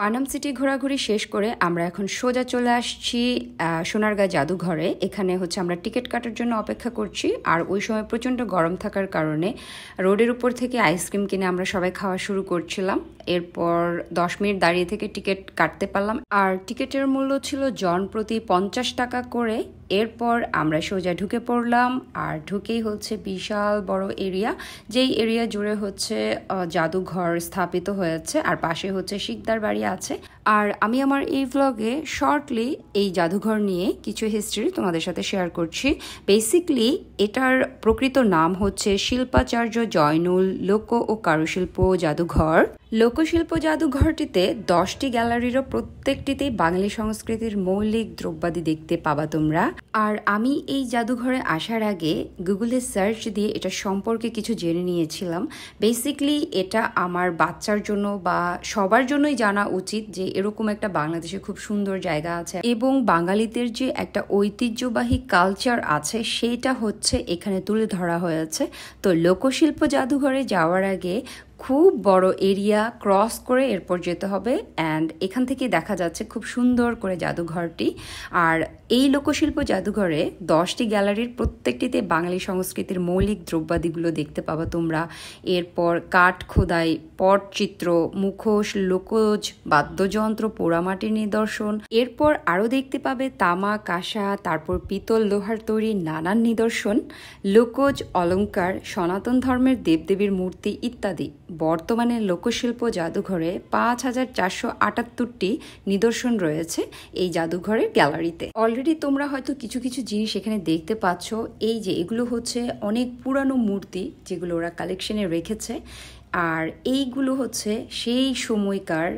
Panam city ঘোরাঘুরি শেষ করে আমরা এখন সোজা চলে আসছি সোনারগাঁ জাদুঘরে এখানে হচ্ছে আমরা টিকিট কাটার জন্য অপেক্ষা করছি আর ওই সময় প্রচণ্ড গরম থাকার কারণে রোডের উপর থেকে আইসক্রিম কিনে আমরা সবাই খাওয়া শুরু করছিলাম এরপর দশ মিনিট দাঁড়িয়ে থেকে টিকিট কাটতে পারলাম আর টিকিটের মূল্য ছিল জন প্রতি পঞ্চাশ টাকা করে এরপর আমরা সোজা ঢুকে পড়লাম আর ঢুকেই হচ্ছে বিশাল বড় এরিয়া যেই এরিয়া জুড়ে হচ্ছে জাদুঘর স্থাপিত হয়েছে আর পাশে হচ্ছে শিকদার বাড়ি আছে আর আমি আমার এই ব্লগে শর্টলি এই জাদুঘর নিয়ে কিছু হিস্ট্রি তোমাদের সাথে শেয়ার করছি বেসিকলি এটার প্রকৃত নাম হচ্ছে শিল্পাচার্য জয়নুল লোক ও কারুশিল্প জাদুঘর লোকশিল্প জাদুঘরটিতে দশটি গ্যালারিরও প্রত্যেকটিতেই বাঙালি সংস্কৃতির মৌলিক দ্রব্যাদি দেখতে পাবা তোমরা আর আমি এই জাদুঘরে আসার আগে গুগলে সার্চ দিয়ে এটা সম্পর্কে কিছু জেনে নিয়েছিলাম বেসিকলি এটা আমার বাচ্চার জন্য বা সবার জন্যই জানা উচিত যে এরকম একটা বাংলাদেশে খুব সুন্দর জায়গা আছে এবং বাঙালিদের যে একটা ঐতিহ্যবাহী কালচার আছে সেটা হচ্ছে এখানে তুলে ধরা হয়েছে তো লোকশিল্প জাদুঘরে যাওয়ার আগে খুব বড় এরিয়া ক্রস করে এরপর যেতে হবে অ্যান্ড এখান থেকে দেখা যাচ্ছে খুব সুন্দর করে জাদুঘরটি আর এই লোকশিল্প জাদুঘরে দশটি গ্যালারির প্রত্যেকটিতে বাঙালি সংস্কৃতির মৌলিক দ্রব্যাদিগুলো দেখতে পাবা তোমরা এরপর কাঠ খোদাই পটচিত্র মুখোশ লোকজ বাদ্যযন্ত্র পোড়ামাটির নিদর্শন এরপর আরও দেখতে পাবে তামা কাঁসা তারপর পিতল লোহার তৈরি নানান নিদর্শন লোকজ অলঙ্কার সনাতন ধর্মের দেবদেবীর মূর্তি ইত্যাদি বর্তমানে লোকশিল্প জাদুঘরে পাঁচ হাজার চারশো আটাত্তরটি নিদর্শন রয়েছে এই জাদুঘরের গ্যালারিতে অলরেডি তোমরা হয়তো কিছু কিছু জিনিস এখানে দেখতে পাচ্ছ এই যে এগুলো হচ্ছে অনেক পুরানো মূর্তি যেগুলো ওরা কালেকশনে রেখেছে আর এইগুলো হচ্ছে সেই সময়কার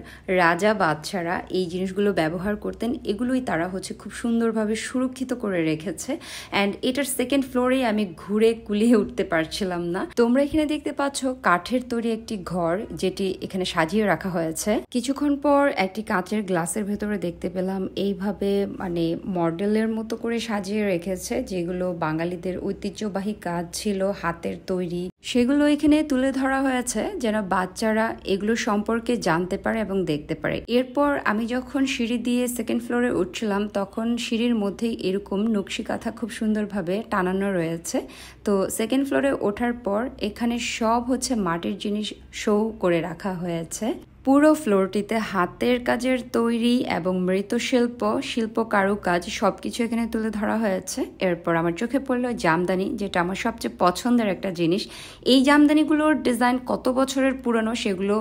রাজা বাদশারা এই জিনিসগুলো ব্যবহার করতেন এগুলোই তারা হচ্ছে খুব সুন্দরভাবে সুরক্ষিত করে রেখেছে অ্যান্ড এটার সেকেন্ড ফ্লোরে আমি ঘুরে কুলিয়ে উঠতে পারছিলাম না তোমরা এখানে দেখতে পাচ্ছ কাঠের তৈরি একটি ঘর যেটি এখানে সাজিয়ে রাখা হয়েছে কিছুক্ষণ পর একটি কাঁচের গ্লাসের ভেতরে দেখতে পেলাম এইভাবে মানে মডেলের মতো করে সাজিয়ে রেখেছে যেগুলো বাঙালিদের ঐতিহ্যবাহী কাজ ছিল হাতের তৈরি সেগুলো এখানে তুলে ধরা হয়েছে যেন বাচ্চারা এগুলো সম্পর্কে জানতে পারে এবং দেখতে পারে এরপর আমি যখন সিঁড়ি দিয়ে সেকেন্ড ফ্লোরে উঠছিলাম তখন সিঁড়ির মধ্যেই এরকম নকশি কাঁথা খুব সুন্দরভাবে টানানো রয়েছে তো সেকেন্ড ফ্লোরে ওঠার পর এখানে সব হচ্ছে মাটির জিনিস শো করে রাখা হয়েছে পুরো ফ্লোরটিতে হাতের কাজের তৈরি এবং মৃত শিল্প কারুকাজ সব কিছু এখানে তুলে ধরা হয়েছে এরপর আমার চোখে পড়লো জামদানি যেটা আমার সবচেয়ে পছন্দের একটা জিনিস এই জামদানিগুলোর ডিজাইন কত বছরের পুরনো সেগুলো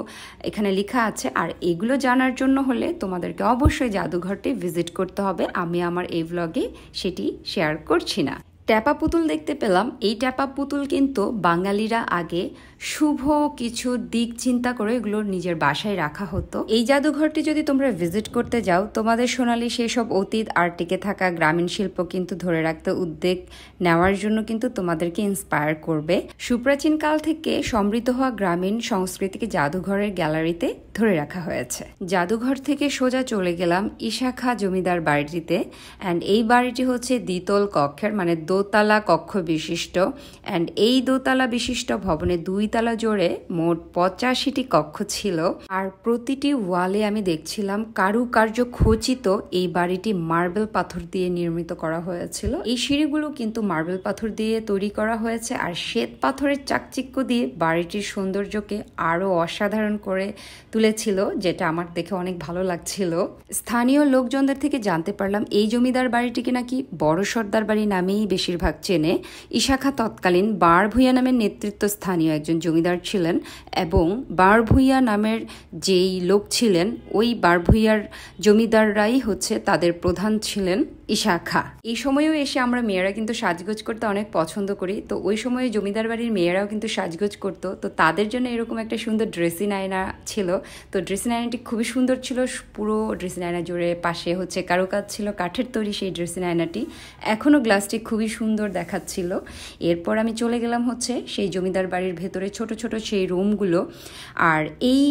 এখানে লেখা আছে আর এগুলো জানার জন্য হলে তোমাদেরকে অবশ্যই জাদুঘরটি ভিজিট করতে হবে আমি আমার এই ব্লগে সেটি শেয়ার করছি না ট্যাপা পুতুল দেখতে পেলাম এই ট্যাপা পুতুল কিন্তু বাঙালিরা আগে শুভ কিছু দিক চিন্তা করে এগুলো নিজের বাসায় রাখা হতো এই জাদুঘরটি যদি তোমরা ভিজিট করতে যাও তোমাদের সোনালি সেই সব অতীত আর টিকে থাকা গ্রামীণ শিল্প কিন্তু ধরে রাখতে উদ্যোগ নেওয়ার জন্য কিন্তু তোমাদেরকে ইন্সপায়ার করবে সুপ্রাচীন কাল থেকে সমৃদ্ধ হওয়া গ্রামীণ সংস্কৃতিকে জাদুঘরের গ্যালারিতে ধরে রাখা হয়েছে জাদুঘর থেকে সোজা চলে গেলাম ইশাখা জমিদার বাড়িটিতে অ্যান্ড এই বাড়িটি হচ্ছে দ্বিতল কক্ষের মানে দোতলা কক্ষ বিশিষ্ট অ্যান্ড এই দোতলা বিশিষ্ট ভবনে দুই তালা জোড়ে মোট পঁচাশিটি কক্ষ ছিল আর প্রতিটি ওয়ালে আমি দেখছিলাম কারুকার্য খচিত এই বাড়িটি মার্বেল পাথর দিয়ে নির্মিত করা হয়েছিল এই সিঁড়িগুলো কিন্তু মার্বেল পাথর দিয়ে তৈরি করা হয়েছে আর শ্বেত পাথরের চাকচিক্য দিয়ে বাড়িটির সৌন্দর্যকে আরও অসাধারণ করে তুলেছিল যেটা আমার দেখে অনেক ভালো লাগছিল স্থানীয় লোকজনদের থেকে জানতে পারলাম এই জমিদার বাড়িটিকে নাকি বড় সর্দার বাড়ি নামেই বেশি বেশিরভাগ চেনে ইশাখা তৎকালীন বার ভুইয়া নামের নেতৃত্ব স্থানীয় একজন জমিদার ছিলেন এবং বার ভুইয়া নামের যেই লোক ছিলেন ওই বার ভুইয়ার জমিদাররাই হচ্ছে তাদের প্রধান ছিলেন ইশাখা এই সময়েও এসে আমরা মেয়েরা কিন্তু সাজগোজ করতে অনেক পছন্দ করি তো ওই সময়ে জমিদার বাড়ির মেয়েরাও কিন্তু সাজগোজ করতো তো তাদের জন্য এরকম একটা সুন্দর ড্রেসিং আয়না ছিল তো ড্রেসিং আয়নাটি খুবই সুন্দর ছিল পুরো ড্রেসিং আয়না জুড়ে পাশে হচ্ছে কারুকাজ ছিল কাঠের তৈরি সেই ড্রেসিং আয়নাটি এখনও গ্লাসটি খুবই সুন্দর দেখাচ্ছিল এরপর আমি চলে গেলাম হচ্ছে সেই জমিদার বাড়ির ভেতরে ছোট ছোট সেই রুমগুলো আর এই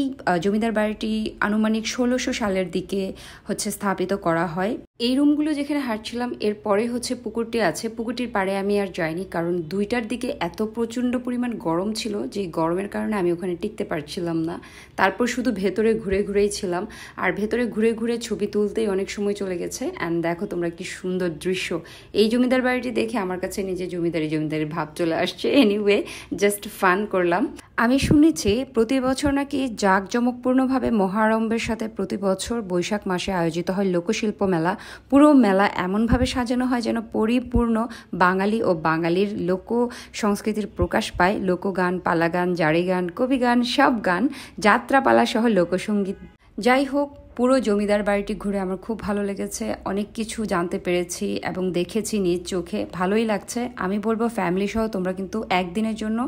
জমিদার বাড়িটি আনুমানিক ষোলোশো সালের দিকে হচ্ছে স্থাপিত করা হয় এই রুমগুলো যেখানে হাঁটছিলাম এরপরে হচ্ছে পুকুরটি আছে পুকুরটির পাড়ে আমি আর যাইনি কারণ দুইটার দিকে এত প্রচণ্ড পরিমাণ গরম ছিল যে গরমের কারণে আমি ওখানে টিকতে পারছিলাম না তারপর শুধু ভেতরে ঘুরে ঘুরেই ছিলাম আর ভেতরে ঘুরে ঘুরে ছবি তুলতেই অনেক সময় চলে গেছে অ্যান্ড দেখো তোমরা কি সুন্দর দৃশ্য এই জমিদার বাড়িটি দেখে দেখে আমার কাছে নিজে জমিদারি জমিদারি ভাব চলে আসছে এনিওয়ে জাস্ট ফান করলাম আমি শুনেছি প্রতি বছর নাকি জাঁকজমকপূর্ণভাবে মহারম্ভের সাথে প্রতি বছর বৈশাখ মাসে আয়োজিত হয় লোকশিল্প মেলা পুরো মেলা এমনভাবে সাজানো হয় যেন পরিপূর্ণ বাঙালি ও বাঙালির লোক সংস্কৃতির প্রকাশ পায় লোকগান পালাগান জারি গান কবি গান সব গান যাত্রাপালা সহ লোকসঙ্গীত যাই হোক পুরো জমিদার বাড়িটি ঘুরে আমার খুব ভালো লেগেছে অনেক কিছু জানতে পেরেছি এবং দেখেছি নিজ চোখে ভালোই লাগছে আমি বলবো ফ্যামিলি সহ তোমরা কিন্তু একদিনের জন্য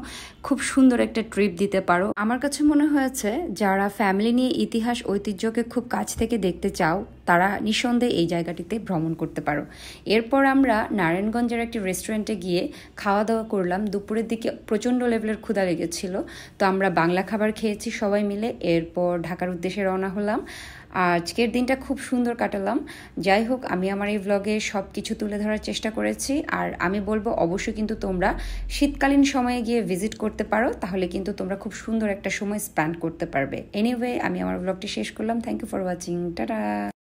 খুব সুন্দর একটা ট্রিপ দিতে পারো আমার কাছে মনে হয়েছে যারা ফ্যামিলি নিয়ে ইতিহাস ঐতিহ্যকে খুব কাছ থেকে দেখতে চাও তারা নিঃসন্দেহে এই জায়গাটিতে ভ্রমণ করতে পারো এরপর আমরা নারায়ণগঞ্জের একটি রেস্টুরেন্টে গিয়ে খাওয়া দাওয়া করলাম দুপুরের দিকে প্রচণ্ড লেভেলের ক্ষুধা লেগেছিল তো আমরা বাংলা খাবার খেয়েছি সবাই মিলে এরপর ঢাকার উদ্দেশ্যে রওনা হলাম আজকের দিনটা খুব সুন্দর কাটালাম যাই হোক আমি আমার এই ব্লগে সব কিছু তুলে ধরার চেষ্টা করেছি আর আমি বলবো অবশ্যই কিন্তু তোমরা শীতকালীন সময়ে গিয়ে ভিজিট করতে পারো তাহলে কিন্তু তোমরা খুব সুন্দর একটা সময় স্প্যান্ড করতে পারবে এনিওয়ে আমি আমার ব্লগটি শেষ করলাম thank you for watching tata